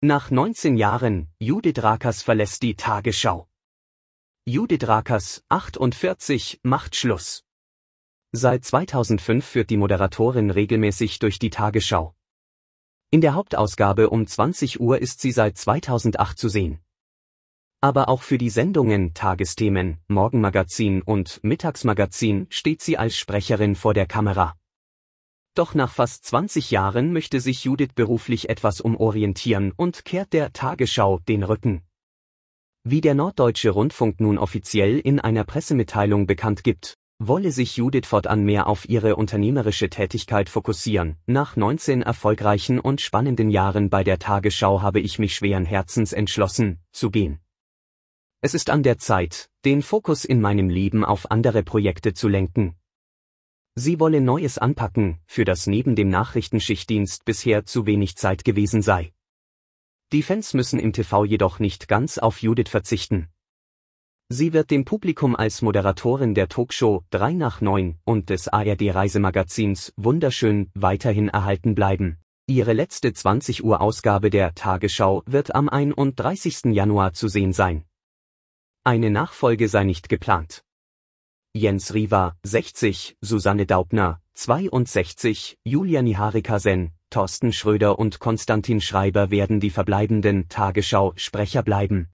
Nach 19 Jahren, Judith Rakers verlässt die Tagesschau. Judith Rakers, 48, macht Schluss. Seit 2005 führt die Moderatorin regelmäßig durch die Tagesschau. In der Hauptausgabe um 20 Uhr ist sie seit 2008 zu sehen. Aber auch für die Sendungen Tagesthemen, Morgenmagazin und Mittagsmagazin steht sie als Sprecherin vor der Kamera. Doch nach fast 20 Jahren möchte sich Judith beruflich etwas umorientieren und kehrt der Tagesschau den Rücken. Wie der Norddeutsche Rundfunk nun offiziell in einer Pressemitteilung bekannt gibt, wolle sich Judith fortan mehr auf ihre unternehmerische Tätigkeit fokussieren. Nach 19 erfolgreichen und spannenden Jahren bei der Tagesschau habe ich mich schweren Herzens entschlossen, zu gehen. Es ist an der Zeit, den Fokus in meinem Leben auf andere Projekte zu lenken, Sie wolle Neues anpacken, für das neben dem Nachrichtenschichtdienst bisher zu wenig Zeit gewesen sei. Die Fans müssen im TV jedoch nicht ganz auf Judith verzichten. Sie wird dem Publikum als Moderatorin der Talkshow 3 nach 9 und des ARD-Reisemagazins Wunderschön weiterhin erhalten bleiben. Ihre letzte 20 Uhr Ausgabe der Tagesschau wird am 31. Januar zu sehen sein. Eine Nachfolge sei nicht geplant. Jens Riva, 60, Susanne Daubner, 62, Julia Niharikasen, Thorsten Schröder und Konstantin Schreiber werden die verbleibenden Tagesschau-Sprecher bleiben